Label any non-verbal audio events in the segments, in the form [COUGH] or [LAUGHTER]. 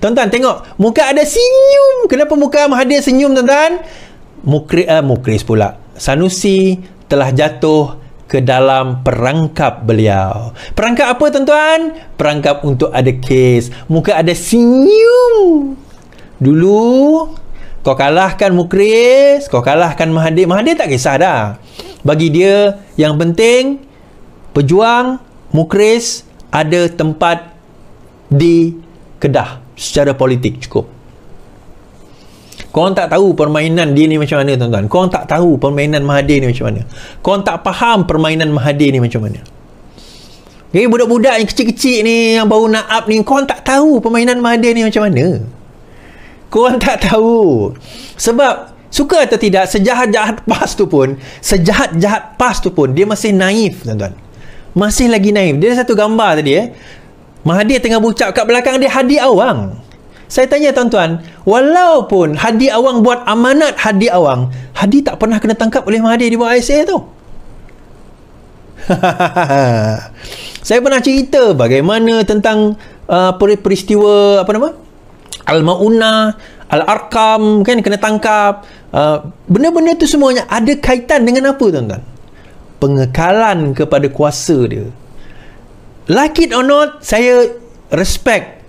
Tuan-tuan tengok Muka ada senyum Kenapa muka Mahathir senyum tuan-tuan Mukri, uh, Mukris pula Sanusi telah jatuh ke dalam perangkap beliau. Perangkap apa tuan-tuan? Perangkap untuk ada kes. Muka ada senyum. Dulu, kau kalahkan Mukris, kau kalahkan Mahathir. Mahathir tak kisah dah. Bagi dia, yang penting, pejuang Mukris ada tempat di Kedah secara politik cukup korang tak tahu permainan dia ni macam mana tuan-tuan korang tak tahu permainan Mahathir ni macam mana korang tak faham permainan Mahathir ni macam mana jadi budak-budak yang kecil-kecil ni yang baru nak up ni korang tak tahu permainan Mahathir ni macam mana korang tak tahu sebab suka atau tidak sejahat-jahat pas tu pun sejahat-jahat pas tu pun dia masih naif tuan-tuan masih lagi naif dia ada satu gambar tadi eh Mahathir tengah bucap kat belakang dia Hadi Awang. Saya tanya tuan-tuan, walaupun Hadi Awang buat amanat Hadi Awang, Hadi tak pernah kena tangkap oleh Mahathir di bawah ISA tu. [LAUGHS] saya pernah cerita bagaimana tentang uh, peristiwa apa nama? Al-Mauna, al Arkam, kan kena tangkap. Uh, benda-benda tu semuanya ada kaitan dengan apa tuan-tuan? Pengekalan kepada kuasa dia. Like it or not, saya respect.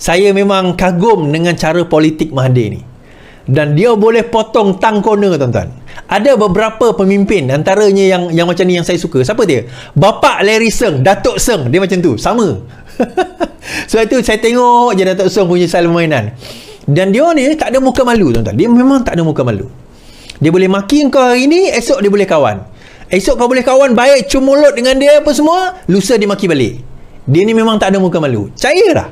Saya memang kagum dengan cara politik Mahathir ni. Dan dia boleh potong tang corner tuan-tuan. Ada beberapa pemimpin antaranya yang yang macam ni yang saya suka. Siapa dia? Bapa Larry Seng, Datuk Seng. Dia macam tu. Sama. so, [LAUGHS] itu saya tengok je Datuk Seng punya style mainan. Dan dia ni tak ada muka malu tuan-tuan. Dia memang tak ada muka malu. Dia boleh maki kau hari ni, esok dia boleh kawan. Esok kau boleh kawan baik cumulut dengan dia apa semua Lusa dia maki balik Dia ni memang tak ada muka malu Percayalah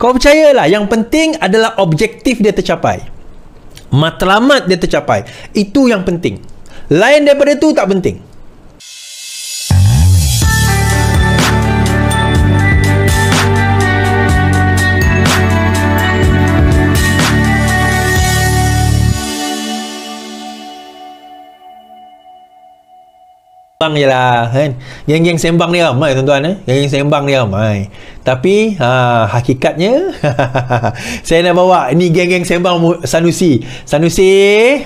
Kau percayalah Yang penting adalah objektif dia tercapai Matlamat dia tercapai Itu yang penting Lain daripada itu tak penting Sembang je lah kan Geng-geng sembang ni ramai tuan-tuan eh? Geng-geng sembang ni ramai Tapi ha, hakikatnya [LAUGHS] Saya nak bawa ni geng-geng sembang Sanusi Sanusi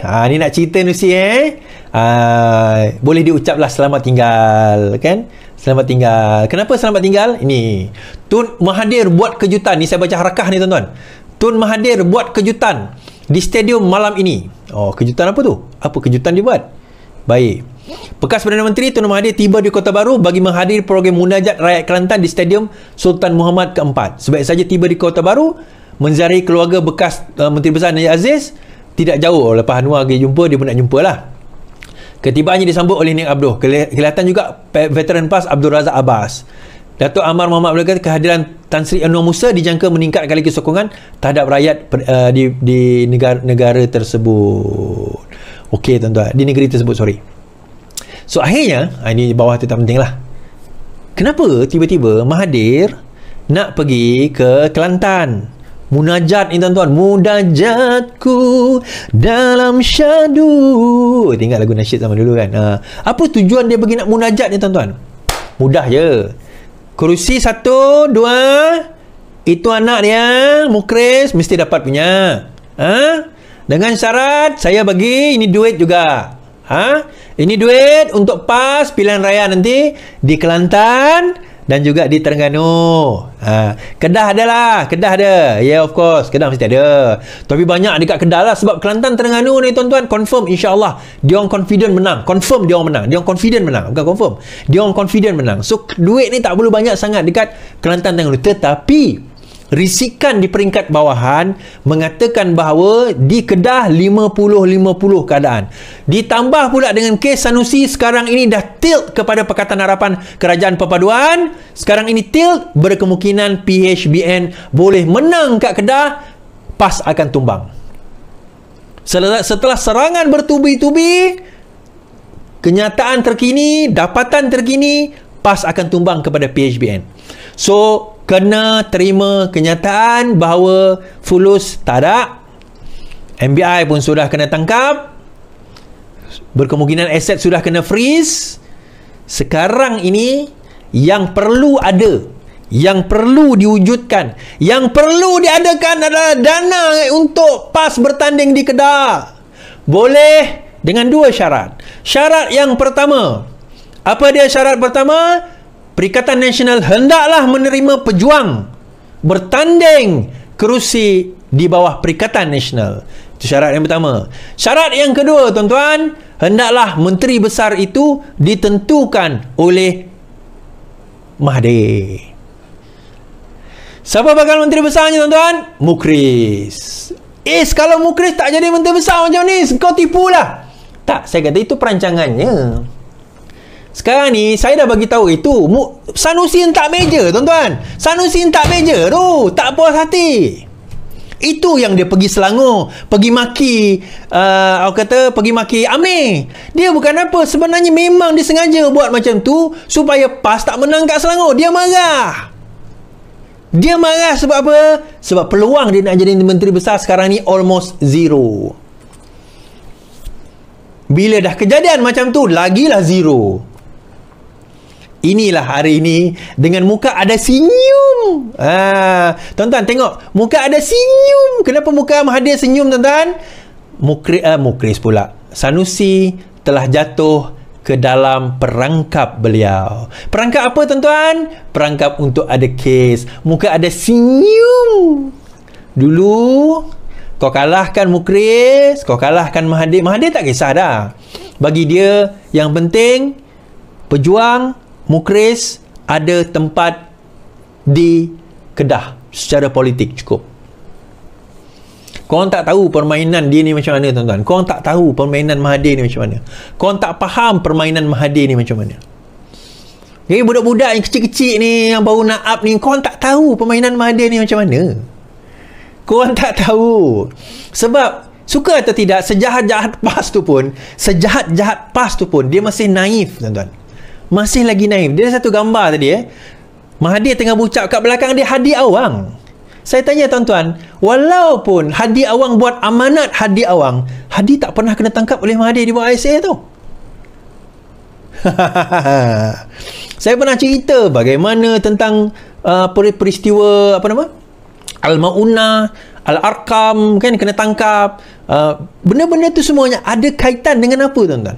ha, Ni nak cerita Nusi eh ha, Boleh diucaplah selamat tinggal kan Selamat tinggal Kenapa selamat tinggal? Ini Tun Mahathir buat kejutan Ni saya baca harakah ni tuan-tuan Tun Mahathir buat kejutan Di stadium malam ini Oh kejutan apa tu? Apa kejutan dia buat? Baik Bekas Perdana Menteri Tun Mahathir tiba di Kota Baru bagi menghadiri program munajat rakyat Kelantan di Stadium Sultan Muhammad keempat. Sebaik saja tiba di Kota Baru, menziarahi keluarga bekas uh, Menteri Besar Najib Aziz tidak jauh. Lepas Hanwar pergi jumpa, dia pun nak jumpa lah. Ketibaannya disambut oleh Nik Abdul. Kelihatan juga veteran PAS Abdul Razak Abbas. Dato' Amar Muhammad berkata kehadiran Tan Sri Anwar Musa dijangka meningkatkan lagi sokongan terhadap rakyat uh, di, di negara, negara tersebut. Okey tuan-tuan. Di negeri tersebut, sorry. So akhirnya ah, Ini bawah tu tak penting lah Kenapa tiba-tiba Mahathir Nak pergi ke Kelantan Munajat ni tuan-tuan Munajatku Dalam syadu oh, Tinggal lagu nasyid zaman dulu kan ah, Apa tujuan dia pergi nak munajat ni tuan-tuan Mudah je Kerusi satu Dua Itu anak dia Mukris Mesti dapat punya Ha? Dengan syarat Saya bagi Ini duit juga Ha? Ini duit untuk PAS pilihan raya nanti di Kelantan dan juga di Terengganu. Ha, Kedah ada lah. Kedah ada. Yeah, of course. Kedah mesti ada. Tapi banyak dekat Kedah lah. Sebab Kelantan, Terengganu ni tuan-tuan. Confirm insyaAllah. Dia orang confident menang. Confirm dia orang menang. Dia orang confident menang. Bukan confirm. Dia orang confident menang. So, duit ni tak perlu banyak sangat dekat Kelantan, Terengganu. Tetapi, risikan di peringkat bawahan mengatakan bahawa di Kedah 50-50 keadaan. Ditambah pula dengan kes Sanusi sekarang ini dah tilt kepada Pakatan Harapan Kerajaan Perpaduan. Sekarang ini tilt berkemungkinan PHBN boleh menang kat Kedah PAS akan tumbang. Setelah serangan bertubi-tubi, kenyataan terkini, dapatan terkini, PAS akan tumbang kepada PHBN. So, kena terima kenyataan bahawa fulus tak ada. MBI pun sudah kena tangkap. Berkemungkinan aset sudah kena freeze. Sekarang ini yang perlu ada, yang perlu diwujudkan, yang perlu diadakan adalah dana untuk pas bertanding di Kedah. Boleh dengan dua syarat. Syarat yang pertama, apa dia syarat pertama? Perikatan Nasional hendaklah menerima pejuang bertanding kerusi di bawah Perikatan Nasional. Itu syarat yang pertama. Syarat yang kedua, tuan-tuan, hendaklah menteri besar itu ditentukan oleh Mahdi. Siapa bakal menteri besarnya, tuan-tuan? Mukris. Eh, kalau Mukris tak jadi menteri besar macam ni, kau tipulah. Tak, saya kata itu perancangannya. Sekarang ni saya dah bagi tahu itu mu, Sanusi hentak meja tuan-tuan Sanusi tak meja tu Tak puas hati itu yang dia pergi Selangor Pergi maki uh, Aku kata pergi maki Amir Dia bukan apa Sebenarnya memang dia sengaja buat macam tu Supaya PAS tak menang kat Selangor Dia marah Dia marah sebab apa? Sebab peluang dia nak jadi menteri besar sekarang ni almost zero Bila dah kejadian macam tu Lagilah zero Inilah hari ini dengan muka ada senyum. Ha, tuan-tuan tengok muka ada senyum. Kenapa muka Mahathir senyum tuan-tuan? Mukri, uh, Mukris pula. Sanusi telah jatuh ke dalam perangkap beliau. Perangkap apa tuan-tuan? Perangkap untuk ada kes. Muka ada senyum. Dulu kau kalahkan Mukris, kau kalahkan Mahathir. Mahathir tak kisah dah. Bagi dia yang penting pejuang Mukris ada tempat di Kedah secara politik cukup. Korang tak tahu permainan dia ni macam mana tuan-tuan. Korang tak tahu permainan Mahathir ni macam mana. Korang tak faham permainan Mahathir ni macam mana. Jadi budak-budak yang kecil-kecil ni yang baru nak up ni korang tak tahu permainan Mahathir ni macam mana. Korang tak tahu. Sebab suka atau tidak sejahat-jahat PAS tu pun sejahat-jahat PAS tu pun dia masih naif tuan-tuan masih lagi naif. Dia ada satu gambar tadi eh. Mahathir tengah bucap kat belakang dia Hadi Awang. Saya tanya tuan-tuan, walaupun Hadi Awang buat amanat Hadi Awang, Hadi tak pernah kena tangkap oleh Mahathir di bawah ISA tu. [LAUGHS] Saya pernah cerita bagaimana tentang uh, peristiwa apa nama? Al-Mauna, al Arkam, kan kena tangkap. Uh, benda-benda tu semuanya ada kaitan dengan apa tuan-tuan?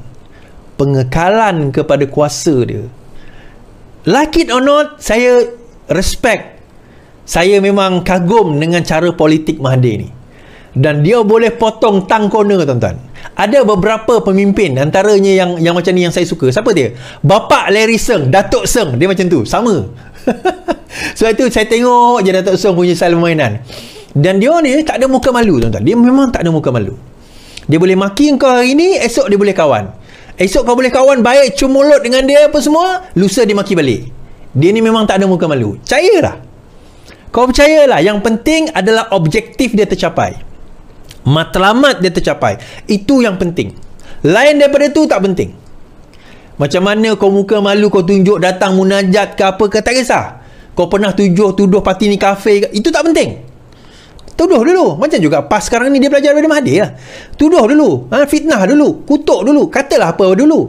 pengekalan kepada kuasa dia. Like it or not, saya respect. Saya memang kagum dengan cara politik Mahathir ni. Dan dia boleh potong tang corner tuan-tuan. Ada beberapa pemimpin antaranya yang yang macam ni yang saya suka. Siapa dia? Bapa Larry Seng, Datuk Seng. Dia macam tu. Sama. so [LAUGHS] itu saya tengok je Datuk Seng punya salam mainan. Dan dia ni tak ada muka malu tuan-tuan. Dia memang tak ada muka malu. Dia boleh maki kau hari ni, esok dia boleh kawan. Esok kau boleh kawan baik cumulut dengan dia apa semua, lusa dia maki balik. Dia ni memang tak ada muka malu. Percayalah. Kau percayalah. Yang penting adalah objektif dia tercapai. Matlamat dia tercapai. Itu yang penting. Lain daripada tu tak penting. Macam mana kau muka malu kau tunjuk datang munajat ke apa ke tak kisah. Kau pernah tujuh tuduh parti ni kafe ke, itu tak penting. Tuduh dulu. Macam juga PAS sekarang ni dia belajar dari Mahathir lah. Tuduh dulu. Ha, fitnah dulu. Kutuk dulu. Katalah apa dulu.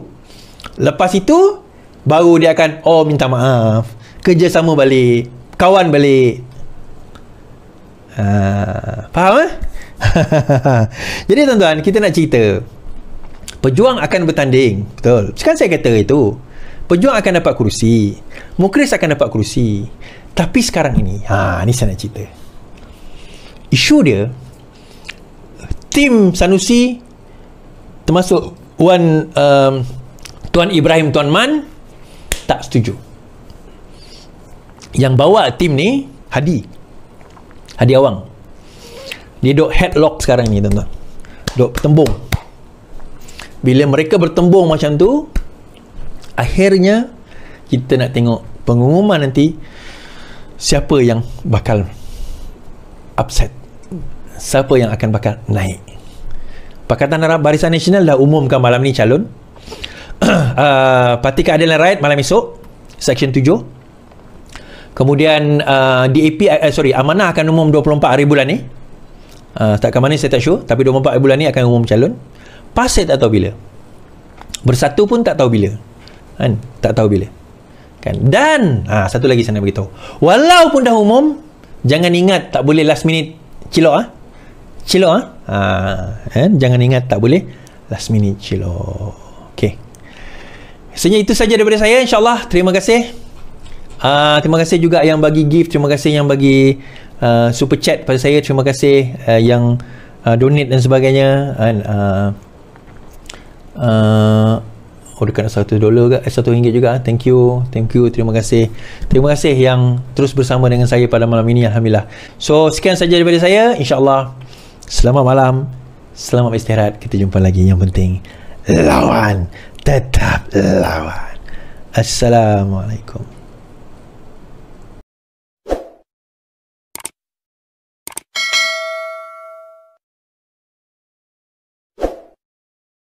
Lepas itu, baru dia akan, oh minta maaf. Kerjasama balik. Kawan balik. Ha, faham eh? [LAUGHS] Jadi tuan-tuan, kita nak cerita. Pejuang akan bertanding. Betul. Sekarang saya kata itu. Pejuang akan dapat kerusi. Mukris akan dapat kerusi. Tapi sekarang ini, ha, ni saya nak cerita isu dia tim Sanusi termasuk Wan um, Tuan Ibrahim Tuan Man tak setuju yang bawa tim ni Hadi Hadi Awang dia duk headlock sekarang ni tuan-tuan duk bertembung bila mereka bertembung macam tu akhirnya kita nak tengok pengumuman nanti siapa yang bakal upset siapa yang akan bakal naik Pakatan Arab Barisan Nasional dah umumkan malam ni calon uh, [CLEARS THROAT] Parti Keadilan Rakyat malam esok Seksyen 7 Kemudian uh, ah, DAP uh, eh, Sorry Amanah akan umum 24 hari bulan ni uh, ah, Takkan mana saya tak sure Tapi 24 hari bulan ni akan umum calon Pasir tak tahu bila Bersatu pun tak tahu bila kan? Tak tahu bila kan? Dan uh, Satu lagi saya nak beritahu Walaupun dah umum Jangan ingat tak boleh last minute Cilok ah. Ha? Cilok ah. Ha? Ha, eh? jangan ingat tak boleh last minute cilok. Okey. Sebenarnya itu saja daripada saya insyaallah. Terima kasih. Uh, terima kasih juga yang bagi gift, terima kasih yang bagi uh, super chat pada saya, terima kasih uh, yang uh, donate dan sebagainya. And, uh, uh, kau dekat nak 1 dolar ke eh, 1 ringgit juga thank you thank you terima kasih terima kasih yang terus bersama dengan saya pada malam ini Alhamdulillah so sekian saja daripada saya insyaAllah selamat malam selamat istirahat kita jumpa lagi yang penting lawan tetap lawan Assalamualaikum